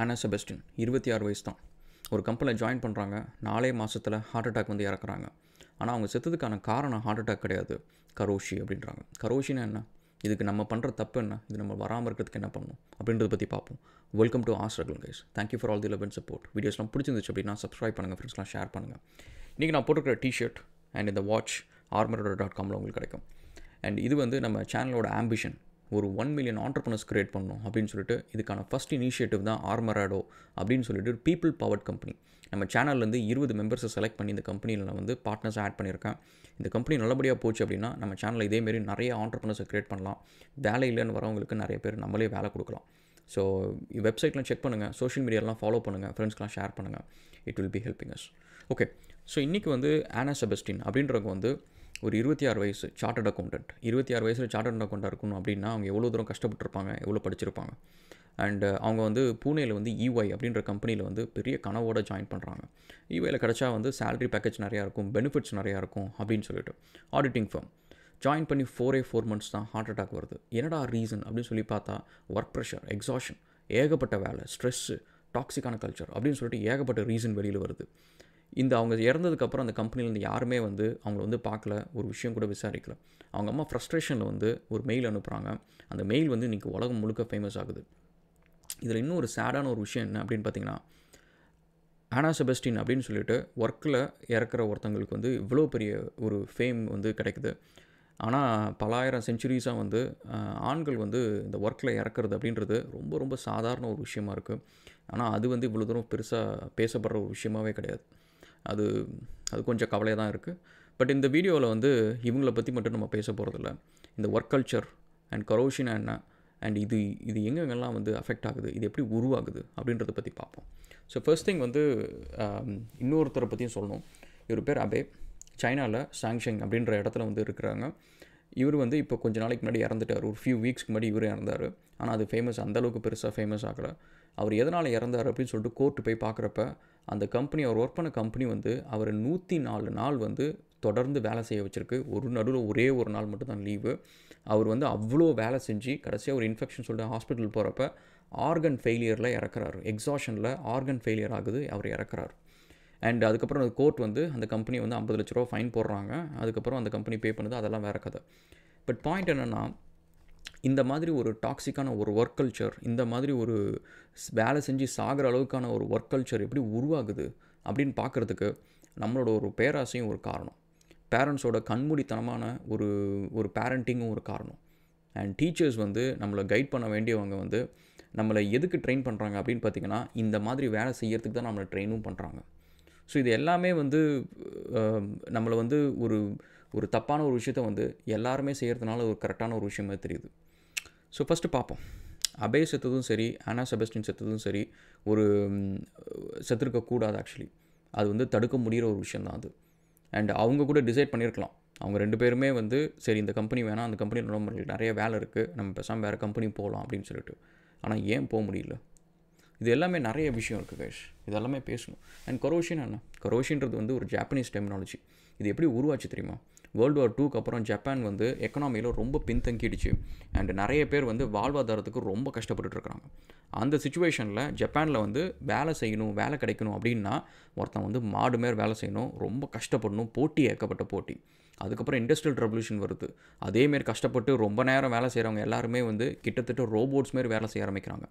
ஆனா செபஸ்டின் இருபத்தி ஆறு வயசு தான் ஒரு கம்பெனியில் ஜாயின் பண்ணுறாங்க நாலே மாதத்தில் ஹார்ட் அட்டாக் வந்து இறக்குறாங்க ஆனால் அவங்க செத்துக்கான காரணம் ஹார்ட் அட்டாக் கிடையாது கரோஷி அப்படின்றாங்க கரோஷினா என்ன இதுக்கு நம்ம பண்ணுற தப்பு என்ன இது நம்ம வராமல் இருக்கிறதுக்கு என்ன பண்ணணும் அப்படின்றத பற்றி பார்ப்போம் வெல்கம் டு ஆஸ்ட்ரகல் guys thank you for all the love and support வீடியோஸ்லாம் பிடிச்சிருந்துச்சு அப்படின்னா சப்ஸ்கிரைப் பண்ணுங்கள் ஃப்ரெண்ட்ஸ்லாம் ஷேர் பண்ணுங்கள் இன்றைக்கி நான் போட்டுருக்கிற டிஷர்ட் அண்ட் இந்த வாட்ச் ஆர்மரோட டாட் காமில் உங்களுக்கு கிடைக்கும் அண்ட் இது வந்து நம்ம சேனலோட ஆம்பிஷன் ஒரு ஒன் மில்லியன் ஆண்டர்பனர்ஸ் கிரியேட் பண்ணணும் அப்படின்னு சொல்லிட்டு இதுக்கான ஃபஸ்ட் இனிஷியேட்டிவ் தான் ஆர்மராடோ அப்படின்னு சொல்லிட்டு பீப்புள் பவர்ட் கம்பெனி நம்ம சேனல்லேருந்து இருபது மெம்பர்ஸை செலக்ட் பண்ணி இந்த கம்பெனியில் நான் வந்து பார்ட்னர்ஸ் ஆட் பண்ணியிருக்கேன் இந்த கம்பெனி நல்லபடியாக போச்சு அப்படின்னா நம்ம சேனலில் இதேமாரி நிறைய ஆண்டர்பனர்ஸை க்ரியேட் பண்ணலாம் வேலை இல்லைன்னு வரவங்களுக்கு நிறைய பேர் நம்மளே வேலை கொடுக்கலாம் ஸோ வெப்சைட்லாம் செக் பண்ணுங்கள் சோஷியல் மீடியாலாம் ஃபாலோ பண்ணுங்கள் ஃப்ரெண்ட்ஸ்லாம் ஷேர் பண்ணுங்கள் it will be helping us okay so இன்றைக்கி வந்து ஆனா செபஸ்டின் அப்படின்றவங்க வந்து ஒரு இருபத்தி ஆறு வயசு சார்ட்டர்ட் அக்கௌண்டன்ட் இருபத்தி ஆறு வயசில் சார்ட்டர்ட் அக்கௌண்ட்டாக இருக்கணும் அப்படின்னா அவங்க எவ்வளோ தூரம் கஷ்டப்பட்டுருப்பாங்க எவ்வளோ படிச்சிருப்பாங்க அண்ட் அவங்க வந்து பூனேயில் வந்து இஒய் e அப்படின்ற கம்பெனியில் வந்து பெரிய கனவோடு ஜாயின் பண்ணுறாங்க இஒயில் e கிடச்சா வந்து சேலரி பேக்கேஜ் நிறையா இருக்கும் பெனிஃபிட்ஸ் நிறையா இருக்கும் அப்படின்னு சொல்லிட்டு ஆடிட்டிங் ஃபார்ம் ஜாயின் பண்ணி ஃபோரே ஃபோர் மந்த்ஸ் தான் ஹார்ட் அட்டாக் வருது என்னடா ரீசன் அப்படின்னு சொல்லி பார்த்தா ஒர்க் ப்ரெஷர் எக்ஸாஷன் ஏகப்பட்ட வேலை ஸ்ட்ரெஸ்ஸு டாக்ஸிக்கான கல்ச்சர் அப்படின்னு சொல்லிட்டு ஏகப்பட்ட ரீசன் வெளியில் வருது இந்த அவங்க இறந்ததுக்கப்புறம் அந்த கம்பெனிலேருந்து யாருமே வந்து அவங்கள வந்து பார்க்கல ஒரு விஷயம் கூட விசாரிக்கல அவங்க அம்மா ஃப்ரஸ்ட்ரேஷனில் வந்து ஒரு மெயில் அனுப்புகிறாங்க அந்த மெயில் வந்து இன்றைக்கி உலகம் முழுக்க ஃபேமஸ் ஆகுது இதில் இன்னும் ஒரு சேடான ஒரு விஷயம் என்ன அப்படின்னு பார்த்தீங்கன்னா ஆனா செபஸ்டின் அப்படின்னு சொல்லிட்டு ஒர்க்கில் இறக்குற ஒருத்தங்களுக்கு வந்து இவ்வளோ பெரிய ஒரு ஃபேம் வந்து கிடைக்குது ஆனால் பலாயிரம் செஞ்சுரிஸாக வந்து ஆண்கள் வந்து இந்த ஒர்க்கில் இறக்குறது அப்படின்றது ரொம்ப ரொம்ப சாதாரண ஒரு விஷயமா இருக்குது ஆனால் அது வந்து இவ்வளோ தூரம் பெருசாக பேசப்படுற ஒரு விஷயமாவே கிடையாது அது அது கொஞ்சம் கவலையாக தான் இருக்குது பட் இந்த வீடியோவில் வந்து இவங்களை பற்றி மட்டும் நம்ம பேச போகிறதில்ல இந்த ஒர்க் கல்ச்சர் அண்ட் கரோஷினா என்ன அண்ட் இது இது எங்கெங்கெல்லாம் வந்து அஃபெக்ட் ஆகுது இது எப்படி உருவாகுது அப்படின்றத பற்றி பார்ப்போம் ஸோ ஃபர்ஸ்ட் திங் வந்து um, இன்னொருத்தரை பற்றியும் சொல்லணும் இவர் பேர் அபே சைனாவில் சாங்ஷங் அப்படின்ற இடத்துல வந்து இருக்கிறாங்க இவர் வந்து இப்போ கொஞ்ச நாளைக்கு முன்னாடி இறந்துட்டார் ஒரு ஃபியூ வீக்ஸ்க்கு முன்னாடி இவர் இறந்தார் ஆனால் அது ஃபேமஸ் அந்தளவுக்கு பெருசாக ஃபேமஸ் ஆகலை அவர் எதனால் இறந்தார் அப்படின்னு சொல்லிட்டு கோர்ட்டு போய் பார்க்குறப்ப அந்த கம்பெனி அவர் ஒர்க் பண்ண கம்பெனி வந்து அவரை நூற்றி நாலு நாள் வந்து தொடர்ந்து வேலை செய்ய வச்சுருக்கு ஒரு நடுவில் ஒரே ஒரு நாள் மட்டும்தான் லீவு அவர் வந்து அவ்வளோ வேலை செஞ்சு கடைசியாக ஒரு இன்ஃபெக்ஷன் சொல்லிட்டு ஹாஸ்பிட்டல் போகிறப்ப ஆர்கன் ஃபெயிலியரில் இறக்குறாரு எக்ஸாஷனில் ஆர்கன் ஃபெயிலியர் ஆகுது அவர் இறக்குறாரு அண்ட் அதுக்கப்புறம் அந்த கோர்ட் வந்து அந்த கம்பெனி வந்து ஐம்பது லட்ச ரூபா ஃபைன் போடுறாங்க அதுக்கப்புறம் அந்த கம்பெனி பே பண்ணுது அதெல்லாம் வேறு கதை பட் பாயிண்ட் என்னென்னா இந்த மாதிரி ஒரு டாக்ஸிக்கான ஒரு ஒர்க் கல்ச்சர் இந்த மாதிரி ஒரு வேலை செஞ்சு சாகிற அளவுக்கான ஒரு ஒர்க் கல்ச்சர் எப்படி உருவாகுது அப்படின்னு பார்க்குறதுக்கு நம்மளோட ஒரு பேராசையும் ஒரு காரணம் பேரண்ட்ஸோட கண்மூடித்தனமான ஒரு ஒரு பேரண்டிங்கும் ஒரு காரணம் அண்ட் டீச்சர்ஸ் வந்து நம்மளை கைட் பண்ண வேண்டியவங்க வந்து நம்மளை எதுக்கு ட்ரெயின் பண்ணுறாங்க அப்படின்னு பார்த்திங்கன்னா இந்த மாதிரி வேலை செய்யறதுக்கு தான் நம்மளை ட்ரெயினும் பண்ணுறாங்க ஸோ இது எல்லாமே வந்து நம்மளை வந்து ஒரு ஒரு தப்பான ஒரு விஷயத்த வந்து எல்லாருமே செய்கிறதுனால ஒரு கரெக்டான ஒரு விஷயமா தெரியுது ஸோ ஃபஸ்ட்டு பார்ப்போம் அபே செத்ததும் சரி ஆனா செபஸ்டின் செத்ததும் சரி ஒரு செத்துருக்கக்கூடாது ஆக்சுவலி அது வந்து தடுக்க முடிகிற ஒரு விஷயந்தான் அது அண்ட் அவங்க கூட டிசைட் பண்ணியிருக்கலாம் அவங்க ரெண்டு பேருமே வந்து சரி இந்த கம்பெனி வேணாம் அந்த கம்பெனியில் நிறைய வேலை இருக்குது நம்ம பேசாமல் வேறு கம்பெனி போகலாம் அப்படின்னு சொல்லிட்டு ஆனால் ஏன் போக முடியல இது எல்லாமே நிறைய விஷயம் இருக்குது கேஷ் இதெல்லாமே பேசணும் அண்ட் கொரோஷின் என்ன கொரோஷின்றது வந்து ஒரு ஜாப்பனீஸ் டெக்னாலஜி இது எப்படி உருவாச்சு தெரியுமா வேர்ல்டு வார் டூக்கு அப்புறம் ஜப்பான் வந்து எக்கனாமியில் ரொம்ப பின்தங்கிடுச்சு அண்ட் நிறைய பேர் வந்து வாழ்வாதாரத்துக்கு ரொம்ப கஷ்டப்பட்டுருக்குறாங்க அந்த சுச்சுவேஷனில் ஜப்பானில் வந்து வேலை செய்யணும் வேலை கிடைக்கணும் அப்படின்னா ஒருத்தன் வந்து மாடு மேல் வேலை செய்யணும் ரொம்ப கஷ்டப்படணும் போட்டி ஏற்கப்பட்ட போட்டி அதுக்கப்புறம் இண்டஸ்ட்ரியல் ரெவல்யூஷன் வருது அதேமாரி கஷ்டப்பட்டு ரொம்ப நேரம் வேலை செய்கிறவங்க எல்லாருமே வந்து கிட்டத்தட்ட ரோபோட்ஸ் மாரி வேலை செய்ய ஆரம்பிக்கிறாங்க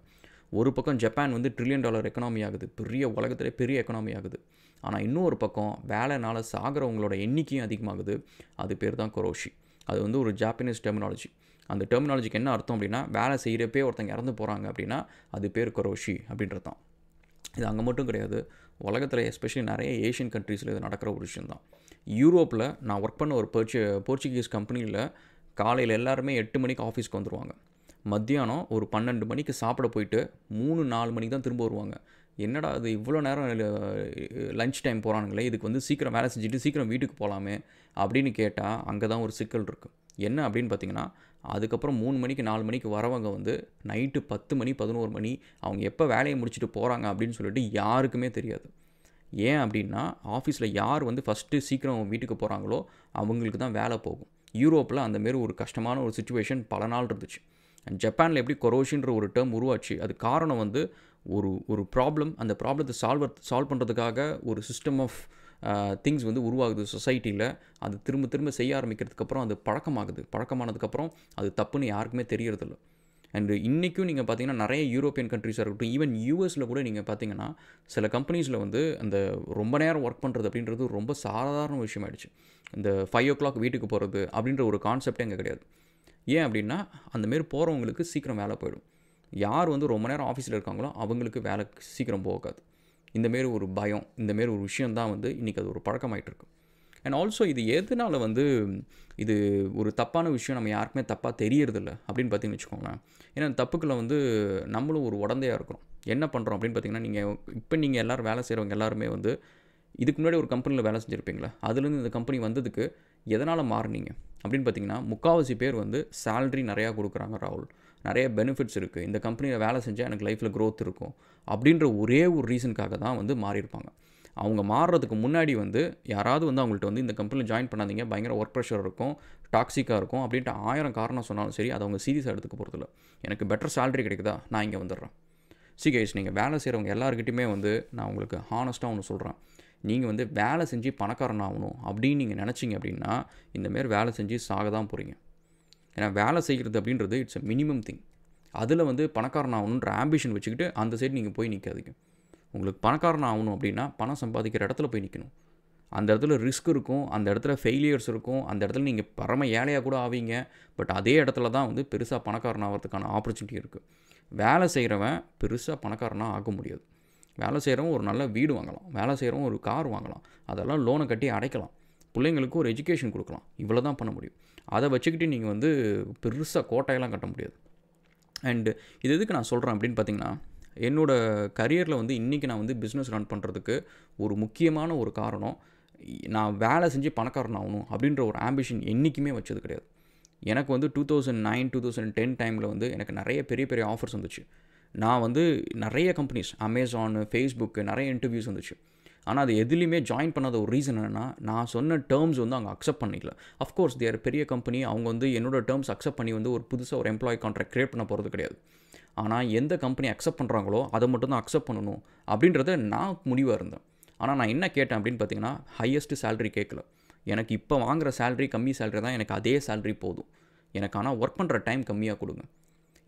ஒரு பக்கம் ஜப்பான் வந்து ட்ரில்லியன் டாலர் எக்கனாமி ஆகுது பெரிய உலகத்திலே பெரிய எக்கனாமி ஆகுது ஆனால் இன்னொரு பக்கம் வேலைனால் சாகிறவங்களோட எண்ணிக்கையும் அதிகமாகுது அது பேர் தான் கொரோஷி அது வந்து ஒரு ஜாப்பனீஸ் டெர்மினாலஜி அந்த டெர்மினாலஜிக்கு என்ன அர்த்தம் அப்படின்னா வேலை செய்கிறப்பே ஒருத்தங்க இறந்து போகிறாங்க அப்படின்னா அது பேர் கொரோஷி அப்படின்றது தான் இது அங்கே மட்டும் கிடையாது உலகத்தில் எஸ்பெஷலி நிறைய ஏஷியன் கண்ட்ரீஸில் இது நடக்கிற ஒரு விஷயந்தான் யூரோப்பில் நான் ஒர்க் பண்ண ஒரு போர்ச்சு போர்ச்சுகீஸ் கம்பெனியில் காலையில் எல்லாருமே எட்டு மணிக்கு ஆஃபீஸ்க்கு வந்துடுவாங்க மத்தியானம் ஒரு பன்னெண்டு மணிக்கு சாப்பிட போயிட்டு மூணு நாலு மணிக்கு தான் திரும்ப வருவாங்க என்னடா அது இவ்வளோ நேரம் லஞ்ச் டைம் போகிறானுங்களே இதுக்கு வந்து சீக்கிரம் வேலை செஞ்சுட்டு சீக்கிரம் வீட்டுக்கு போகலாமே அப்படின்னு கேட்டால் அங்கே தான் ஒரு சிக்கல் இருக்குது என்ன அப்படின்னு பார்த்தீங்கன்னா அதுக்கப்புறம் மூணு மணிக்கு நாலு மணிக்கு வரவங்க வந்து நைட்டு பத்து மணி பதினோரு மணி அவங்க எப்போ வேலையை முடிச்சுட்டு போகிறாங்க அப்படின்னு சொல்லிட்டு யாருக்குமே தெரியாது ஏன் அப்படின்னா ஆஃபீஸில் யார் வந்து ஃபஸ்ட்டு சீக்கிரம் வீட்டுக்கு போகிறாங்களோ அவங்களுக்கு தான் வேலை போகும் யூரோப்பில் அந்தமாரி ஒரு கஷ்டமான ஒரு சுச்சுவேஷன் பல நாள் இருந்துச்சு அண்ட் ஜப்பானில் எப்படி கொரோஷின்ற ஒரு டேர்ம் உருவாச்சு அது காரணம் வந்து ஒரு ஒரு ப்ராப்ளம் அந்த ப்ராப்ளத்தை சால்வ் சால்வ் பண்ணுறதுக்காக ஒரு சிஸ்டம் ஆஃப் திங்ஸ் வந்து உருவாகுது சொசைட்டியில் அது திரும்ப திரும்ப செய்ய ஆரம்பிக்கிறதுக்கப்புறம் அது பழக்கமாகுது பழக்கமானதுக்கப்புறம் அது தப்புன்னு யாருக்குமே தெரியறதில்ல அண்டு இன்றைக்கும் நீங்கள் பார்த்தீங்கன்னா நிறைய யூரோப்பியன் கண்ட்ரிஸாக இருக்கட்டும் ஈவன் யூஎஸில் கூட நீங்கள் பார்த்தீங்கன்னா சில கம்பெனிஸில் வந்து அந்த ரொம்ப நேரம் ஒர்க் பண்ணுறது அப்படின்றது ரொம்ப சாதாரண விஷயம் ஆயிடுச்சு இந்த ஃபைவ் ஓ கிளாக் வீட்டுக்கு போகிறது அப்படின்ற ஒரு கான்செப்டே அங்கே கிடையாது ஏன் அப்படின்னா அந்தமாரி போகிறவங்களுக்கு சீக்கிரம் வேலை போயிடும் யார் வந்து ரொம்ப நேரம் ஆஃபீஸில் இருக்காங்களோ அவங்களுக்கு வேலை சீக்கிரம் போகாது இந்தமாரி ஒரு பயம் இந்தமாரி ஒரு விஷயந்தான் வந்து இன்றைக்கி அது ஒரு பழக்கமாயிட்டு அண்ட் ஆல்சோ இது எதனால் வந்து இது ஒரு தப்பான விஷயம் நம்ம யாருக்குமே தப்பாக தெரியறதில்ல அப்படின்னு பார்த்தீங்கன்னு வச்சுக்கோங்களேன் ஏன்னா தப்புக்களை வந்து நம்மளும் ஒரு உடந்தையாக இருக்கிறோம் என்ன பண்ணுறோம் அப்படின்னு பார்த்தீங்கன்னா நீங்கள் இப்போ நீங்கள் எல்லோரும் வேலை செய்கிறவங்க எல்லாருமே வந்து இதுக்கு முன்னாடி ஒரு கம்பெனியில் வேலை செஞ்சுருப்பீங்களா அதுலேருந்து இந்த கம்பெனி வந்ததுக்கு எதனால் மாறினீங்க அப்படின்னு பார்த்தீங்கன்னா முக்கால்வாசி பேர் வந்து சேல்ரி நிறையா கொடுக்குறாங்க ராகுல் நிறைய பெனிஃபிட்ஸ் இருக்குது இந்த கம்பெனியில் வேலை செஞ்சால் எனக்கு லைஃப்பில் க்ரோத் இருக்கும் அப்படின்ற ஒரே ஒரு ரீசனுக்காக தான் வந்து மாறியிருப்பாங்க அவங்க மாறுறதுக்கு முன்னாடி வந்து யாராவது வந்து அவங்கள்ட்ட வந்து இந்த கம்பெனியில் ஜாயின் பண்ணாதீங்க பயங்கர ஒர்க் ப்ரெஷர் இருக்கும் டாக்ஸிக்காக இருக்கும் அப்படின்ட்டு ஆயிரம் காரணம் சொன்னாலும் சரி அதை அவங்க சீரியஸாக எடுத்துக்க போகிறதில்ல எனக்கு பெட்டர் சேல்ரி கிடைக்குதா நான் இங்கே வந்துடுறேன் சி நீங்கள் வேலை செய்கிறவங்க எல்லாருக்கிட்டையுமே வந்து நான் உங்களுக்கு ஹானஸ்ட்டாக ஒன்று சொல்கிறேன் நீங்கள் வந்து வேலை செஞ்சு பணக்காரன் ஆகணும் அப்படின்னு நீங்கள் நினச்சிங்க அப்படின்னா இந்தமாரி வேலை செஞ்சு சாக தான் போகிறீங்க ஏன்னா வேலை செய்கிறது அப்படின்றது இட்ஸ் அ மினிமம் திங் அதில் வந்து பணக்காரன் ஆகணுன்ற ஆம்பிஷன் வச்சுக்கிட்டு அந்த சைடு நீங்கள் போய் நிற்காதீங்க உங்களுக்கு பணக்காரன் ஆகணும் அப்படின்னா பணம் சம்பாதிக்கிற இடத்துல போய் நிற்கணும் அந்த இடத்துல ரிஸ்க் இருக்கும் அந்த இடத்துல ஃபெயிலியர்ஸ் இருக்கும் அந்த இடத்துல நீங்கள் பரம ஏழையாக கூட ஆவீங்க பட் அதே இடத்துல தான் வந்து பெருசாக பணக்காரன் ஆகிறதுக்கான ஆப்பர்ச்சுனிட்டி இருக்குது வேலை செய்கிறவன் பெருசாக பணக்காரனாக ஆக முடியாது வேலை செய்கிறவங்க ஒரு நல்ல வீடு வாங்கலாம் வேலை செய்கிறவங்க ஒரு கார் வாங்கலாம் அதெல்லாம் லோனை கட்டி அடைக்கலாம் பிள்ளைங்களுக்கு ஒரு எஜுகேஷன் கொடுக்கலாம் இவ்வளோ தான் பண்ண முடியும் அதை வச்சுக்கிட்டு நீங்கள் வந்து பெருசாக கோட்டையெல்லாம் கட்ட முடியாது அண்டு இது எதுக்கு நான் சொல்கிறேன் அப்படின்னு பார்த்தீங்கன்னா என்னோடய கரியரில் வந்து இன்றைக்கி நான் வந்து பிஸ்னஸ் ரன் பண்ணுறதுக்கு ஒரு முக்கியமான ஒரு காரணம் நான் வேலை செஞ்சு பணக்காரன் ஆகணும் அப்படின்ற ஒரு ஆம்பிஷன் என்றைக்குமே வச்சது கிடையாது எனக்கு வந்து two thousand nine two thousand ten டைமில் வந்து எனக்கு நிறைய பெரிய பெரிய ஆஃபர்ஸ் வந்துச்சு நான் வந்து நிறைய கம்பெனிஸ் அமேசான் ஃபேஸ்புக்கு நிறைய இன்டர்வியூஸ் வந்துச்சு ஆனால் அது எதுலேயுமே ஜாயின் பண்ணாத ஒரு ரீசன் என்னென்னா நான் சொன்ன டேர்ம்ஸ் வந்து அவங்க அக்செப்ட் பண்ணிக்கல அஃப்கோர்ஸ் தேர் பெரிய கம்பெனி அவங்க வந்து என்னோடய டேர்ம்ஸ் அக்செப்ட் பண்ணி வந்து ஒரு புதுசாக ஒரு எம்ப்ளாயி கான்ட்ராக்ட் க்ரியேட் பண்ண போகிறது கிடையாது ஆனால் எந்த கம்பெனி அக்செப்ட் பண்ணுறாங்களோ அதை மட்டும் தான் அக்செப்ட் பண்ணணும் அப்படின்றத நான் முடிவாக இருந்தேன் ஆனால் நான் என்ன கேட்டேன் அப்படின்னு பார்த்தீங்கன்னா ஹையஸ்ட்டு சேலரி கேட்கல எனக்கு இப்போ வாங்குகிற சேல்ரி கம்மி சேல்ரி தான் எனக்கு அதே சேல்ரி போதும் எனக்கு ஆனால் ஒர்க் பண்ணுற டைம் கம்மியாக கொடுங்க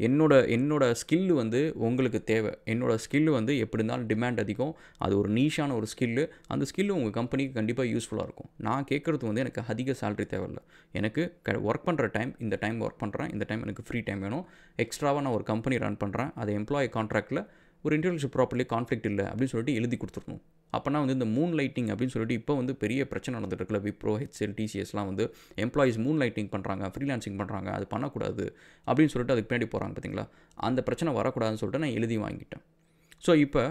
என்னோட என்னோட ஸ்கில்லு வந்து உங்களுக்கு தேவை என்னோட ஸ்கில்லு வந்து எப்படி இருந்தாலும் டிமாண்ட் அதிகம் அது ஒரு நீஷான ஒரு ஸ்கில்லு அந்த ஸ்கில்லு உங்கள் கம்பெனிக்கு கண்டிப்பாக யூஸ்ஃபுல்லாக இருக்கும் நான் கேட்குறது வந்து எனக்கு அதிக தேவை இல்லை எனக்கு க ஒர்க் பண்ணுற டைம் இந்த டைம் ஒர்க் பண்ணுறேன் இந்த டைம் எனக்கு ஃப்ரீ டைம் வேணும் எக்ஸ்ட்ராவாக நான் ஒரு கம்பெனி ரன் பண்ணுறேன் அது எம்ப்ளாயி கான்ட்ராக்டில் ஒரு இன்டர்வியூஷிப் ப்ராப்பர்லி கான்ஃப்ளிக் இல்லை அப்படின்னு சொல்லிட்டு எழுதி கொடுத்துருணும் அப்போனா வந்து இந்த மூன் லைட்டிங் அப்படின்னு சொல்லிட்டு இப்போ வந்து பெரிய பிரச்சனை நடந்துட்டு இருக்குல்ல விப்ரோ ஹெச்எல் டிசிஎஸ்லாம் வந்து எம்ப்ளாயிஸ் மூன் லைட்டிங் பண்ணுறாங்க ஃப்ரீலான்சிங் பண்ணுறாங்க அது பண்ணக்கூடாது அப்படின்னு சொல்லிட்டு அதுக்கு பின்னாடி போகிறாங்க பார்த்தீங்களா அந்த பிரச்சனை வரக்கூடாதுன்னு சொல்லிட்டு நான் எழுதி வாங்கிட்டேன் ஸோ இப்போ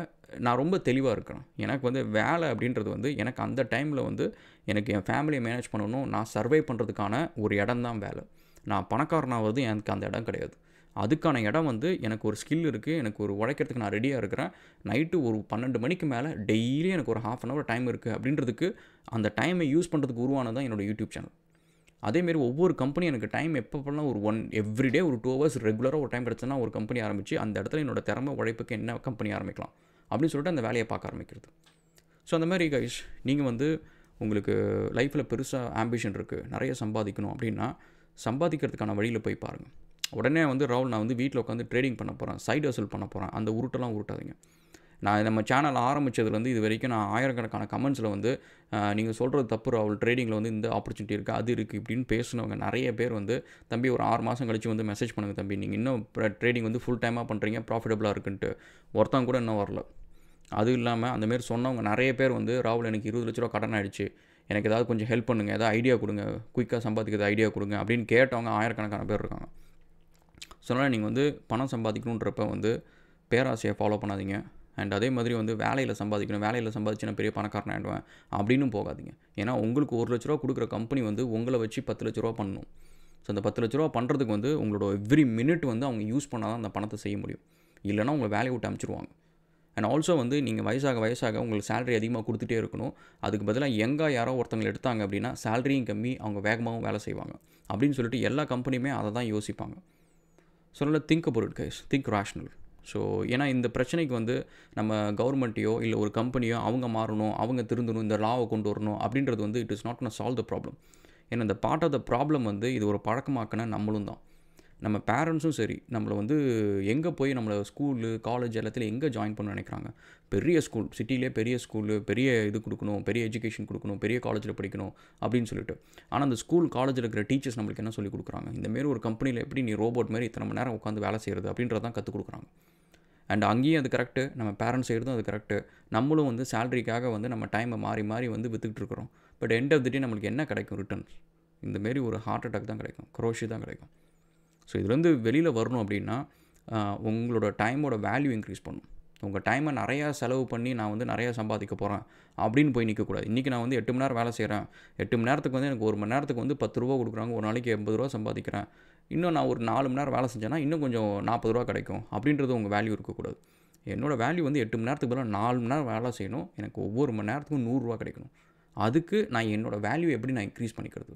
நான் ரொம்ப தெளிவாக இருக்கிறேன் எனக்கு வந்து வேலை அப்படின்றது வந்து எனக்கு அந்த டைமில் வந்து எனக்கு என் ஃபேமிலியை மேனேஜ் பண்ணணும் நான் சர்வை பண்ணுறதுக்கான ஒரு இடம் தான் வேலை நான் பணக்காரனாவது எனக்கு அந்த இடம் கிடையாது அதுக்கான இடம் வந்து எனக்கு ஒரு ஸ்கில் இருக்குது எனக்கு ஒரு உழைக்கிறதுக்கு நான் ரெடியாக இருக்கிறேன் நைட்டு ஒரு பன்னெண்டு மணிக்கு மேலே டெய்லி எனக்கு ஒரு ஹாஃப் அன் ஹவர் டைம் இருக்குது அப்படின்றதுக்கு அந்த டைமை யூஸ் பண்ணுறதுக்கு உருவானதான் என்னோடய யூடியூப் சேனல் அதேமாரி ஒவ்வொரு கம்பெனி எனக்கு டைம் எப்பப்பெல்லாம் ஒரு ஒன் எவ்ரிடே ஒரு டூ ஹவர்ஸ் ரெகுலராக ஒரு டைம் கிடச்சுன்னா ஒரு கம்பெனி ஆரம்பித்து அந்த இடத்துல என்னோடய திறமை உழைப்புக்கு என்ன கம்பெனி ஆரம்பிக்கலாம் அப்படின்னு சொல்லிட்டு அந்த வேலையை பார்க்க ஆரம்பிக்கிறது ஸோ அந்த மாதிரி கைஷ் நீங்கள் வந்து உங்களுக்கு லைஃப்பில் பெருசாக ஆம்பிஷன் இருக்குது நிறைய சம்பாதிக்கணும் அப்படின்னா சம்பாதிக்கிறதுக்கான வழியில் போய் பாருங்கள் உடனே வந்து ராகுல் நான் வந்து வீட்டில் உட்காந்து ட்ரேடிங் பண்ண போகிறேன் சைடு ஹசல் பண்ண போகிறேன் அந்த உருட்டெல்லாம் உருட்டாதீங்க நான் நம்ம சேனல் ஆரம்பித்ததுலேருந்து இது வரைக்கும் நான் ஆயிரக்கணக்கான கமெண்ட்ஸில் வந்து நீங்கள் சொல்கிறது தப்பு ராகுல் ட்ரேடிங்கில் வந்து இந்த ஆப்பர்ச்சுனிட்டி இருக்குது அது இருக்குது இப்படின்னு பேசினவங்க நிறைய பேர் வந்து தம்பி ஒரு ஆறு மாதம் கழித்து வந்து மெசேஜ் பண்ணுங்கள் தம்பி நீங்கள் இன்னும் ட்ரேடிங் வந்து ஃபுல் டைமாக பண்ணுறீங்க ப்ராஃபிட்டபுளாக இருக்குன்ட்டு ஒருத்தன் கூட இன்னும் வரல அது இல்லாமல் அந்தமாரி சொன்னவங்க நிறைய பேர் வந்து ராகுல் எனக்கு இருபது லட்ச ரூபா கடன் ஆகிடுச்சு எனக்கு ஏதாவது கொஞ்சம் ஹெல்ப் பண்ணுங்கள் ஏதாவது ஐடியா கொடுங்க குயிக்காக சம்பாதிக்கிறது ஐடியா கொடுங்க அப்படின்னு கேட்டவங்க ஆயிரக்கணக்கான பேர் இருக்காங்க ஸோ அதனால் நீங்கள் வந்து பணம் சம்பாதிக்கணுன்றப்ப வந்து பேராசையை ஃபாலோ பண்ணாதீங்க அண்ட் அதே மாதிரி வந்து வேலையில் சம்பாதிக்கணும் வேலையில் சம்பாதிச்சு நான் பெரிய பணக்காரன் ஆகிடுவேன் அப்படின்னு போகாதீங்க ஏன்னா உங்களுக்கு ஒரு லட்ச ரூபா கொடுக்குற கம்பெனி வந்து உங்களை வச்சு பத்து லட்ச ரூபா பண்ணணும் ஸோ அந்த பத்து லட்ச ரூபா பண்ணுறதுக்கு வந்து உங்களோட எவ்ரி மினிட் வந்து அவங்க யூஸ் பண்ணால் தான் அந்த பணத்தை செய்ய முடியும் இல்லைனா உங்களை வேலையை விட்டு அமைச்சிருவாங்க அண்ட் ஆல்சோ வந்து நீங்கள் வயசாக வயசாக உங்களுக்கு சேலரி அதிகமாக கொடுத்துட்டே இருக்கணும் அதுக்கு பதிலாக எங்கே யாரோ ஒருத்தங்க எடுத்தாங்க அப்படின்னா சேலரியும் கம்மி அவங்க வேகமாகவும் வேலை செய்வாங்க அப்படின்னு சொல்லிட்டு எல்லா கம்பெனியுமே அதை தான் யோசிப்பாங்க ஸோ நல்லா think about it guys think rational so ஏன்னா இந்த பிரச்சனைக்கு வந்து நம்ம கவர்மெண்ட்டையோ இல்லை ஒரு கம்பெனியோ அவங்க மாறணும் அவங்க திருந்தணும் இந்த லாவை கொண்டு வரணும் அப்படின்றது வந்து it is not no solve the problem ஏன்னா இந்த பார்ட் ஆஃப் த ப்ராப்ளம் வந்து இது ஒரு பழக்கமாக்கின நம்மளும் தான் நம்ம பேரண்ட்ஸும் சரி நம்மளை வந்து எங்கே போய் நம்மளை ஸ்கூலு காலேஜ் எல்லாத்தில் எங்கே ஜாயின் பண்ண நினைக்கிறாங்க பெரிய ஸ்கூல் சிட்டிலே பெரிய ஸ்கூலு பெரிய இது கொடுக்கணும் பெரிய எஜுகேஷன் கொடுக்கணும் பெரிய காலேஜில் படிக்கணும் அப்படின்னு சொல்லிட்டு ஆனால் அந்த ஸ்கூல் காலேஜில் இருக்கிற டீச்சர்ஸ் நம்மளுக்கு என்ன சொல்லி கொடுக்குறாங்க இந்தமாரி ஒரு கம்பெனியில் எப்படி நீ ரோபோட் மாரி இத்தனை மணி நேரம் உட்காந்து வேலை செய்கிறது தான் கற்றுக் கொடுக்குறாங்க அண்ட் அங்கேயும் அது கரெக்டு நம்ம பேரண்ட்ஸ் செய்கிறதும் அது கரெக்டு நம்மளும் வந்து சேலரிக்காக வந்து நம்ம டைமை மாறி மாறி வந்து விற்றுக்கிட்டு இருக்கிறோம் but end of the day நம்மளுக்கு என்ன கிடைக்கும் ரிட்டர்ன்ஸ் இந்தமாரி ஒரு ஹார்ட் அட்டாக் தான் கிடைக்கும் குரோஷி தான் கிடைக்கும் ஸோ இதுலேருந்து வெளியில் வரணும் அப்படின்னா உங்களோட டைமோட வேல்யூ இன்க்ரீஸ் பண்ணும் உங்கள் டைமை நிறையா செலவு பண்ணி நான் வந்து நிறையா சம்பாதிக்க போகிறேன் அப்படின்னு போய் நிற்கக்கூடாது இன்றைக்கி நான் வந்து எட்டு மணி நேரம் வேலை செய்கிறேன் எட்டு மணி நேரத்துக்கு வந்து எனக்கு ஒரு மணி நேரத்துக்கு வந்து பத்து ரூபா கொடுக்குறாங்க ஒரு நாளைக்கு எண்பது ரூபா சம்பாதிக்கிறேன் இன்னும் நான் ஒரு நாலு மணி நேரம் வேலை செஞ்சேன்னா இன்னும் கொஞ்சம் நாற்பது ரூபா கிடைக்கும் அப்படின்றது உங்கள் வேல்யூ இருக்கக்கூடாது என்னோடய வேல்யூ வந்து எட்டு மணி நேரத்துக்கு பதிலாக நாலு மணி நேரம் வேலை செய்யணும் எனக்கு ஒவ்வொரு மணி நேரத்துக்கும் நூறுரூவா கிடைக்கணும் அதுக்கு நான் என்னோடய வேல்யூ எப்படி நான் இன்க்ரீஸ் பண்ணிக்கிறது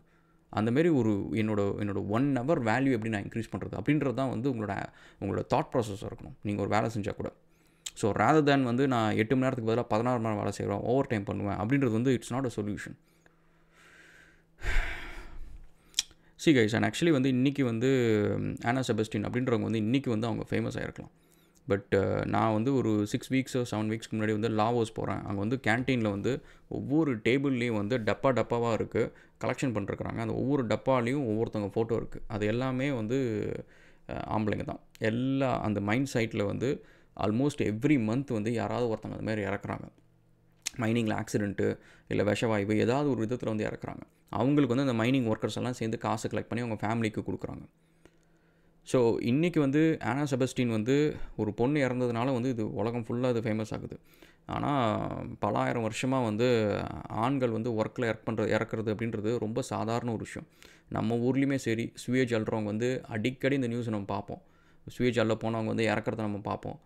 அந்தமாரி ஒரு என்னோட என்னோட ஒன் ஹவர் வேல்யூ எப்படி நான் இன்க்ரீஸ் பண்ணுறது அப்படின்றது தான் வந்து உங்களோட உங்களோட தாட் ப்ராசஸாக இருக்கணும் நீங்கள் ஒரு வேலை செஞ்சால் கூட ஸோ ரேதர் தேன் வந்து நான் எட்டு மணி நேரத்துக்கு பதிலாக பதினாறு மணி நேரம் வேலை செய்கிறோம் ஓவர் டைம் பண்ணுவேன் அப்படின்றது வந்து it's not a solution see guys and actually வந்து இன்றைக்கி வந்து ஆனா செபஸ்டின் அப்படின்றவங்க வந்து இன்றைக்கி வந்து அவங்க ஃபேமஸ் ஆகிருக்கலாம் பட் நான் வந்து ஒரு சிக்ஸ் வீக்ஸோ செவன் வீக்ஸ்க்கு முன்னாடி வந்து லாவோஸ் போகிறேன் அங்கே வந்து கேன்டீனில் வந்து ஒவ்வொரு டேபிள்லேயும் வந்து டப்பா டப்பாவாக இருக்குது கலெக்ஷன் பண்ணிருக்கிறாங்க அந்த ஒவ்வொரு டப்பாலேயும் ஒவ்வொருத்தவங்க ஃபோட்டோ இருக்குது அது எல்லாமே வந்து ஆம்பளைங்க தான் எல்லா அந்த மைண்ட் சைட்டில் வந்து ஆல்மோஸ்ட் எவ்ரி மந்த் வந்து யாராவது ஒருத்தங்க அதுமாரி மாதிரி இறக்குறாங்க மைனிங்கில் ஆக்சிடென்ட்டு இல்லை விஷவாய்வு ஏதாவது ஒரு விதத்தில் வந்து இறக்குறாங்க அவங்களுக்கு வந்து அந்த மைனிங் ஒர்க்கர்ஸ் எல்லாம் சேர்ந்து காசு கலெக்ட் பண்ணி அவங்க ஃபேமிலிக்கு கொடுக்குறாங்க ஸோ இன்றைக்கி வந்து ஆனா செபஸ்டின் வந்து ஒரு பொண்ணு இறந்ததுனால வந்து இது உலகம் ஃபுல்லாக இது ஃபேமஸ் ஆகுது ஆனால் பல ஆயிரம் வருஷமாக வந்து ஆண்கள் வந்து ஒர்க்கில் இறக் பண்ணுறது இறக்குறது அப்படின்றது ரொம்ப சாதாரண ஒரு விஷயம் நம்ம ஊர்லேயுமே சரி சுயேஜ் அல்றவங்க வந்து அடிக்கடி இந்த நியூஸை நம்ம பார்ப்போம் சுயேஜ் அள்ள போனவங்க வந்து இறக்குறத நம்ம பார்ப்போம்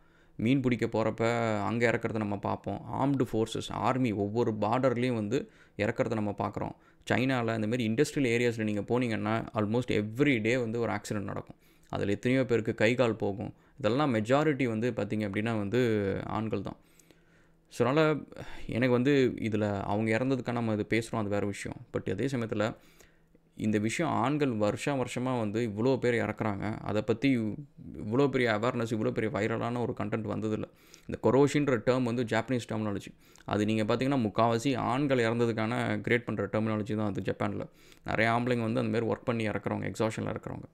மீன் பிடிக்க போகிறப்ப அங்கே இறக்குறத நம்ம பார்ப்போம் ஆர்ம்டு ஃபோர்ஸஸ் ஆர்மி ஒவ்வொரு பார்டர்லேயும் வந்து இறக்குறத நம்ம பார்க்குறோம் சைனாவில் இந்தமாரி இண்டஸ்ட்ரியல் ஏரியாஸில் நீங்கள் போனீங்கன்னா ஆல்மோஸ்ட் எவ்ரி டே வந்து ஒரு ஆக்சிடென்ட் நடக்கும் அதில் எத்தனையோ பேருக்கு கை கால் போகும் இதெல்லாம் மெஜாரிட்டி வந்து பார்த்திங்க அப்படின்னா வந்து ஆண்கள் தான் ஸோ அதனால் எனக்கு வந்து இதில் அவங்க இறந்ததுக்காக நம்ம இது பேசுகிறோம் அது வேறு விஷயம் பட் அதே சமயத்தில் இந்த விஷயம் ஆண்கள் வருஷம் வருஷமாக வந்து இவ்வளோ பேர் இறக்குறாங்க அதை பற்றி இவ்வளோ பெரிய அவேர்னஸ் இவ்வளோ பெரிய வைரலான ஒரு கண்டென்ட் வந்ததில்லை இந்த கொரோஷின்ற டேர்ம் வந்து ஜாப்பனீஸ் டெர்மினாலஜி அது நீங்கள் பார்த்தீங்கன்னா முக்காவாசி ஆண்கள் இறந்ததுக்கான கிரியேட் பண்ணுற டெர்மினாலஜி தான் அது ஜப்பானில் நிறைய ஆம்பளைங்க வந்து அந்தமாரி ஒர்க் பண்ணி இறக்குறவங்க எக்ஸாஷனில் இறக்குறவங்க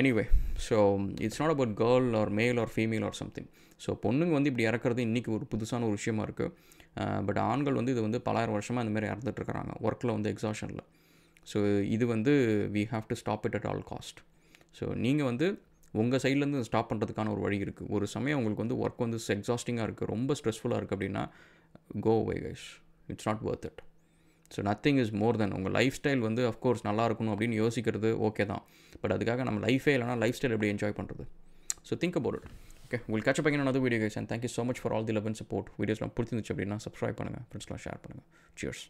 anyway so it's not about girl or male or female or something so பொண்ணுங்க வந்து இப்படி இறக்குறது இன்றைக்கி ஒரு புதுசான ஒரு விஷயமா இருக்குது பட் ஆண்கள் வந்து இது வந்து பலாயிரம் வருஷமாக இந்தமாரி இறந்துட்டுருக்குறாங்க ஒர்க்கில் வந்து எக்ஸாஷனில் ஸோ இது வந்து we have to stop it at all cost so நீங்கள் வந்து உங்கள் சைட்லேருந்து ஸ்டாப் பண்ணுறதுக்கான ஒரு வழி இருக்குது ஒரு சமயம் உங்களுக்கு வந்து ஒர்க் வந்து எக்ஸாஸ்டிங்காக இருக்குது ரொம்ப ஸ்ட்ரெஸ்ஃபுல்லாக இருக்குது அப்படின்னா go why guys it's not worth it so nothing is more then உங்கள் லைஃப் ஸ்டைல் வந்து அஃப்கோர்ஸ் நல்லா இருக்கணும் அப்படின்னு யோசிக்கிறது ஓகே தான் பட் அதுக்காக நம்ம லைஃபே இல்லைனா லைஃப் ஸ்டைல் எப்படி என்ஜாய் பண்ணுறது so think about it okay உங்களுக்கு கட்ச பையன் அது வீடியோ கேஷன் thank you so much for all the love support வீடியோஸ்லாம் பிடிச்சிருந்துச்சு அப்படின்னா சப்ஸ்கிரைப் பண்ணுங்கள் ஃப்ரெண்ட்ஸ்லாம் ஷேர் பண்ணுங்கள் சியர்ஸ்